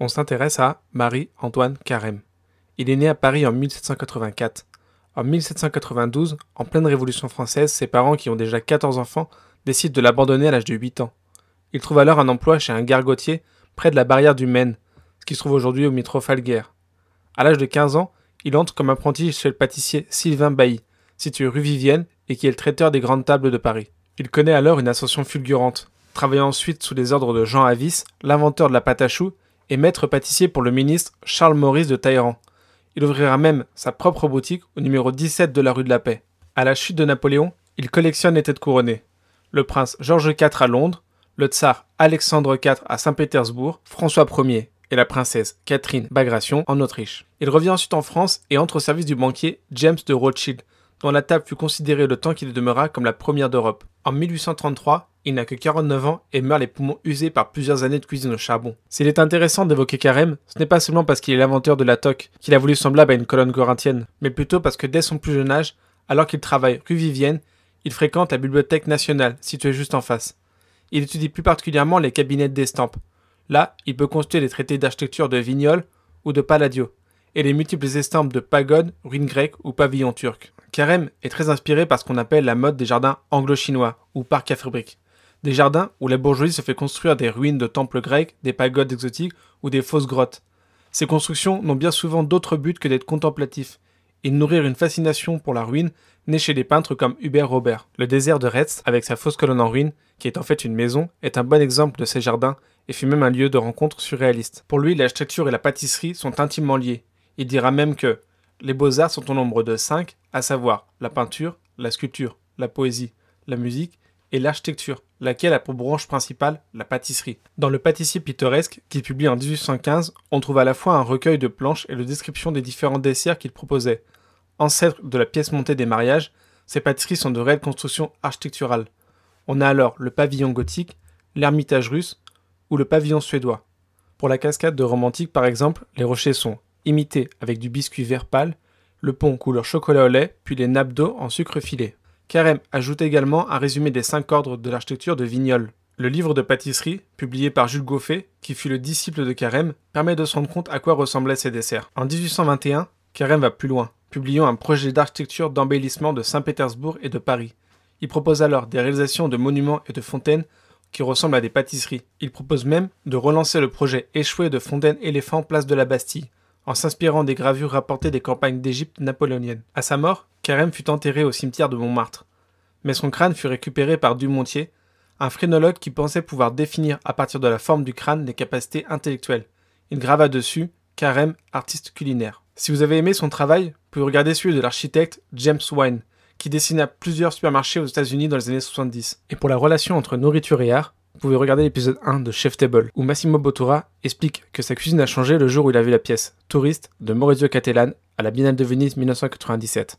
on s'intéresse à Marie-Antoine Carême. Il est né à Paris en 1784. En 1792, en pleine Révolution française, ses parents, qui ont déjà 14 enfants, décident de l'abandonner à l'âge de 8 ans. Il trouve alors un emploi chez un gargotier près de la barrière du Maine, ce qui se trouve aujourd'hui au métro Falguière. À l'âge de 15 ans, il entre comme apprenti chez le pâtissier Sylvain Bailly, situé rue Vivienne et qui est le traiteur des grandes tables de Paris. Il connaît alors une ascension fulgurante, travaillant ensuite sous les ordres de Jean Avis, l'inventeur de la pâte à choux, et maître pâtissier pour le ministre Charles Maurice de Talleyrand. Il ouvrira même sa propre boutique au numéro 17 de la rue de la Paix. À la chute de Napoléon, il collectionne les têtes couronnées. Le prince Georges IV à Londres, le tsar Alexandre IV à Saint-Pétersbourg, François Ier et la princesse Catherine Bagration en Autriche. Il revient ensuite en France et entre au service du banquier James de Rothschild, dont la table fut considérée le temps qu'il demeura comme la première d'Europe. En 1833, il n'a que 49 ans et meurt les poumons usés par plusieurs années de cuisine au charbon. S'il est intéressant d'évoquer Carême, ce n'est pas seulement parce qu'il est l'inventeur de la toque, qu'il a voulu semblable à une colonne corinthienne, mais plutôt parce que dès son plus jeune âge, alors qu'il travaille rue Vivienne, il fréquente la Bibliothèque nationale, située juste en face. Il étudie plus particulièrement les cabinets d'estampes. Là, il peut consulter les traités d'architecture de Vignol ou de Palladio, et les multiples estampes de pagodes, ruines grecques ou pavillons turcs. Carême est très inspiré par ce qu'on appelle la mode des jardins anglo-chinois ou parcs à fabrique. Des jardins où la bourgeoisie se fait construire des ruines de temples grecs, des pagodes exotiques ou des fausses grottes. Ces constructions n'ont bien souvent d'autre but que d'être contemplatifs et nourrir une fascination pour la ruine née chez des peintres comme Hubert Robert. Le désert de Retz, avec sa fausse colonne en ruine, qui est en fait une maison, est un bon exemple de ces jardins et fut même un lieu de rencontre surréaliste. Pour lui, l'architecture et la pâtisserie sont intimement liées. Il dira même que les beaux-arts sont au nombre de cinq, à savoir la peinture, la sculpture, la poésie, la musique et l'architecture, laquelle a pour branche principale la pâtisserie. Dans Le pâtissier pittoresque, qu'il publie en 1815, on trouve à la fois un recueil de planches et de description des différents desserts qu'il proposait. Ancêtre de la pièce montée des mariages, ces pâtisseries sont de réelles constructions architecturales. On a alors le pavillon gothique, l'ermitage russe ou le pavillon suédois. Pour la cascade de Romantique, par exemple, les rochers sont imités avec du biscuit vert pâle, le pont couleur chocolat au lait, puis les nappes d'eau en sucre filé. Carême ajoute également un résumé des cinq ordres de l'architecture de Vignolles. Le livre de pâtisserie, publié par Jules Goffet, qui fut le disciple de Carême, permet de se rendre compte à quoi ressemblaient ces desserts. En 1821, Carême va plus loin, publiant un projet d'architecture d'embellissement de Saint-Pétersbourg et de Paris. Il propose alors des réalisations de monuments et de fontaines qui ressemblent à des pâtisseries. Il propose même de relancer le projet échoué de Fontaine Éléphant Place de la Bastille, en s'inspirant des gravures rapportées des campagnes d'Égypte napoléonienne. À sa mort, Carême fut enterré au cimetière de Montmartre, mais son crâne fut récupéré par Dumontier, un phrénologue qui pensait pouvoir définir à partir de la forme du crâne les capacités intellectuelles. Il grava dessus Carême, artiste culinaire. Si vous avez aimé son travail, vous pouvez regarder celui de l'architecte James Wine, qui dessina plusieurs supermarchés aux États-Unis dans les années 70. Et pour la relation entre nourriture et art, vous pouvez regarder l'épisode 1 de Chef Table, où Massimo Bottura explique que sa cuisine a changé le jour où il a vu la pièce Touriste de Maurizio Cattelan à la Biennale de Venise 1997.